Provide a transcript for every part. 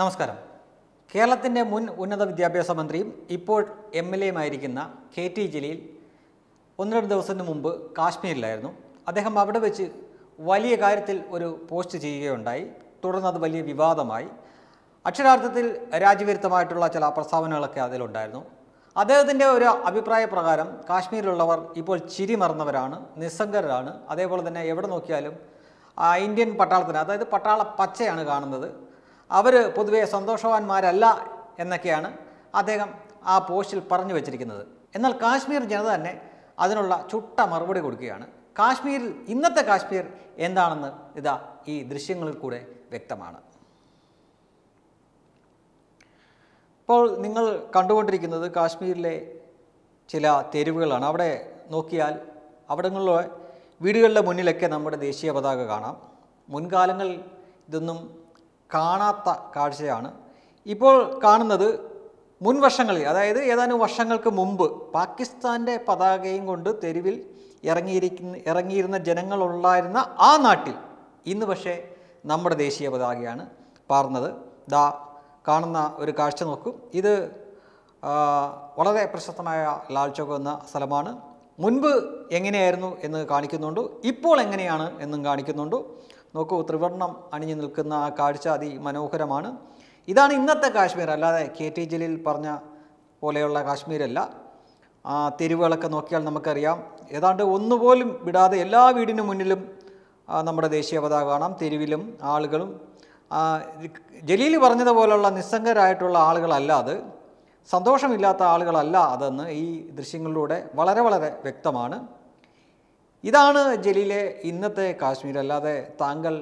നമസ്കാരം കേരളത്തിൻ്റെ മുൻ ഉന്നത വിദ്യാഭ്യാസ മന്ത്രിയും ഇപ്പോൾ എം എൽ എയുമായിരിക്കുന്ന കെ ടി ജലീൽ ഒന്ന് രണ്ട് ദിവസത്തിന് മുമ്പ് കാശ്മീരിലായിരുന്നു അദ്ദേഹം അവിടെ വെച്ച് വലിയ കാര്യത്തിൽ ഒരു പോസ്റ്റ് ചെയ്യുകയുണ്ടായി തുടർന്ന് അത് വലിയ വിവാദമായി അക്ഷരാർത്ഥത്തിൽ രാജ്യവിരുദ്ധമായിട്ടുള്ള ചില പ്രസ്താവനകളൊക്കെ അതിലുണ്ടായിരുന്നു അദ്ദേഹത്തിൻ്റെ ഒരു അഭിപ്രായ പ്രകാരം കാശ്മീരിലുള്ളവർ ഇപ്പോൾ ചിരി മറന്നവരാണ് നിസ്സംഗരാണ് അതേപോലെ തന്നെ എവിടെ നോക്കിയാലും ഇന്ത്യൻ പട്ടാളത്തിന് അതായത് പട്ടാള പച്ചയാണ് കാണുന്നത് അവർ പൊതുവേ സന്തോഷവാന്മാരല്ല എന്നൊക്കെയാണ് അദ്ദേഹം ആ പോസ്റ്റിൽ പറഞ്ഞു വച്ചിരിക്കുന്നത് എന്നാൽ കാശ്മീർ ജനത തന്നെ അതിനുള്ള ചുട്ട മറുപടി കൊടുക്കുകയാണ് കാശ്മീരിൽ ഇന്നത്തെ കാശ്മീർ എന്താണെന്ന് ഇതാ ഈ ദൃശ്യങ്ങളിൽ കൂടെ വ്യക്തമാണ് ഇപ്പോൾ നിങ്ങൾ കണ്ടുകൊണ്ടിരിക്കുന്നത് കാശ്മീരിലെ ചില തെരുവുകളാണ് അവിടെ നോക്കിയാൽ അവിടങ്ങളിലെ വീടുകളുടെ മുന്നിലൊക്കെ നമ്മുടെ ദേശീയ പതാക കാണാം മുൻകാലങ്ങളിൽ ഇതൊന്നും കാണാത്ത കാഴ്ചയാണ് ഇപ്പോൾ കാണുന്നത് മുൻവർഷങ്ങളിൽ അതായത് ഏതാനും വർഷങ്ങൾക്ക് മുമ്പ് പാകിസ്ഥാൻ്റെ പതാകയും കൊണ്ട് തെരുവിൽ ഇറങ്ങിയിരിക്കുന്ന ഇറങ്ങിയിരുന്ന ജനങ്ങളുണ്ടായിരുന്ന ആ നാട്ടിൽ ഇന്ന് പക്ഷേ നമ്മുടെ ദേശീയ പതാകയാണ് പാർന്നത് ദാ കാണുന്ന ഒരു കാഴ്ച നോക്കും ഇത് വളരെ പ്രശസ്തമായ ലാൽ എന്ന സ്ഥലമാണ് മുൻപ് എങ്ങനെയായിരുന്നു എന്ന് കാണിക്കുന്നുണ്ട് ഇപ്പോൾ എങ്ങനെയാണ് എന്നും കാണിക്കുന്നുണ്ട് നോക്കൂ ത്രിവർണം അണിഞ്ഞു നിൽക്കുന്ന ആ കാഴ്ച അതിമനോഹരമാണ് ഇതാണ് ഇന്നത്തെ കാശ്മീർ അല്ലാതെ കെ ടി ജലീൽ പറഞ്ഞ പോലെയുള്ള കാശ്മീരല്ല ആ തെരുവുകളൊക്കെ നോക്കിയാൽ നമുക്കറിയാം ഏതാണ്ട് ഒന്നുപോലും വിടാതെ എല്ലാ വീടിനു മുന്നിലും നമ്മുടെ ദേശീയ പതാക കാണാം തെരുവിലും ആളുകളും ജലീൽ പറഞ്ഞതുപോലുള്ള നിസ്സംഗരായിട്ടുള്ള ആളുകളല്ല അത് സന്തോഷമില്ലാത്ത ആളുകളല്ല അതെന്ന് ഈ ദൃശ്യങ്ങളിലൂടെ വളരെ വളരെ വ്യക്തമാണ് ഇതാണ് ജലീലെ ഇന്നത്തെ കാശ്മീർ അല്ലാതെ താങ്കൾ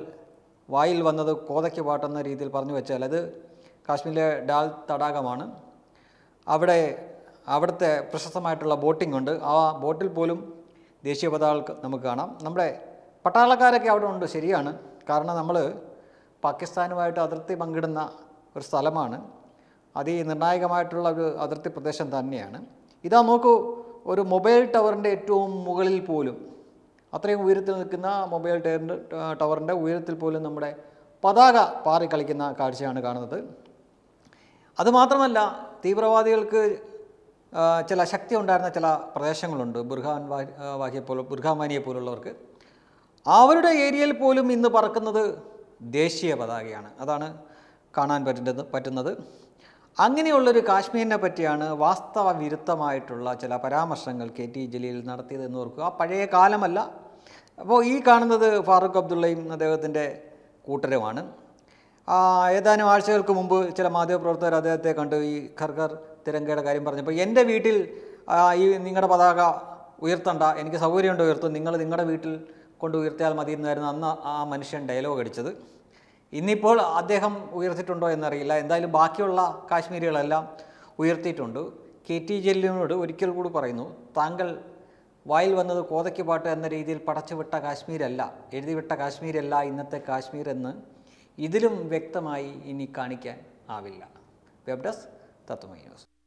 വായിൽ വന്നത് കോതയ്ക്ക് പാട്ടെന്ന രീതിയിൽ പറഞ്ഞു വെച്ചാൽ അത് കാശ്മീരിലെ ഡാൽ തടാകമാണ് അവിടെ അവിടുത്തെ പ്രശസ്തമായിട്ടുള്ള ബോട്ടിംഗ് ഉണ്ട് ആ ബോട്ടിൽ പോലും ദേശീയ പതാകൾക്ക് നമുക്ക് കാണാം നമ്മുടെ പട്ടാളക്കാരൊക്കെ അവിടെ ഉണ്ട് ശരിയാണ് കാരണം നമ്മൾ പാകിസ്ഥാനുമായിട്ട് അതിർത്തി പങ്കിടുന്ന ഒരു സ്ഥലമാണ് നിർണായകമായിട്ടുള്ള ഒരു അതിർത്തി പ്രദേശം തന്നെയാണ് ഇതാ നോക്കൂ ഒരു മൊബൈൽ ടവറിൻ്റെ ഏറ്റവും മുകളിൽ പോലും അത്രയും ഉയരത്തിൽ നിൽക്കുന്ന മൊബൈൽ ടവറിൻ്റെ ടവറിൻ്റെ ഉയരത്തിൽ പോലും നമ്മുടെ പതാക പാറിക്കളിക്കുന്ന കാഴ്ചയാണ് കാണുന്നത് അതുമാത്രമല്ല തീവ്രവാദികൾക്ക് ചില ശക്തി ഉണ്ടായിരുന്ന ചില പ്രദേശങ്ങളുണ്ട് ബുർഹാൻ വാഹിയെ പോലെ ബുർഹാമാനിയെ പോലുള്ളവർക്ക് അവരുടെ ഏരിയയിൽ പോലും ഇന്ന് പറക്കുന്നത് ദേശീയ പതാകയാണ് അതാണ് കാണാൻ പറ്റുന്നത് പറ്റുന്നത് അങ്ങനെയുള്ളൊരു കാശ്മീരിനെ പറ്റിയാണ് വാസ്തവ വിരുദ്ധമായിട്ടുള്ള ചില പരാമർശങ്ങൾ കെ ടി ജലീൽ നടത്തിയത് എന്ന് ഓർക്കുക പഴയ കാലമല്ല അപ്പോൾ ഈ കാണുന്നത് ഫാറൂഖ് അബ്ദുള്ളയും അദ്ദേഹത്തിൻ്റെ കൂട്ടരുമാണ് ഏതാനും ആഴ്ചകൾക്ക് മുമ്പ് ചില മാധ്യമപ്രവർത്തകർ അദ്ദേഹത്തെ കണ്ടു ഈ ഖർഖർ തിരങ്കയുടെ കാര്യം പറഞ്ഞപ്പോൾ എൻ്റെ വീട്ടിൽ ഈ നിങ്ങളുടെ പതാക ഉയർത്തണ്ട എനിക്ക് സൗകര്യമുണ്ട് ഉയർത്തും നിങ്ങൾ നിങ്ങളുടെ വീട്ടിൽ കൊണ്ട് ഉയർത്തിയാൽ മതി എന്നായിരുന്നു അന്ന് ആ മനുഷ്യൻ ഡയലോഗ് അടിച്ചത് ഇന്നിപ്പോൾ അദ്ദേഹം ഉയർത്തിയിട്ടുണ്ടോ എന്നറിയില്ല എന്തായാലും ബാക്കിയുള്ള കാശ്മീരികളെല്ലാം ഉയർത്തിയിട്ടുണ്ട് കെ ടി ജലീലിനോട് ഒരിക്കൽ കൂടി പറയുന്നു താങ്കൾ വായിൽ വന്നത് കോതയ്ക്ക് പാട്ട് എന്ന രീതിയിൽ പടച്ചുവിട്ട കാശ്മീരല്ല എഴുതിവിട്ട കാശ്മീരല്ല ഇന്നത്തെ കാശ്മീർ എന്ന് ഇതിലും വ്യക്തമായി ഇനി കാണിക്കാൻ ആവില്ല വെബ് ഡെസ്ക് ന്യൂസ്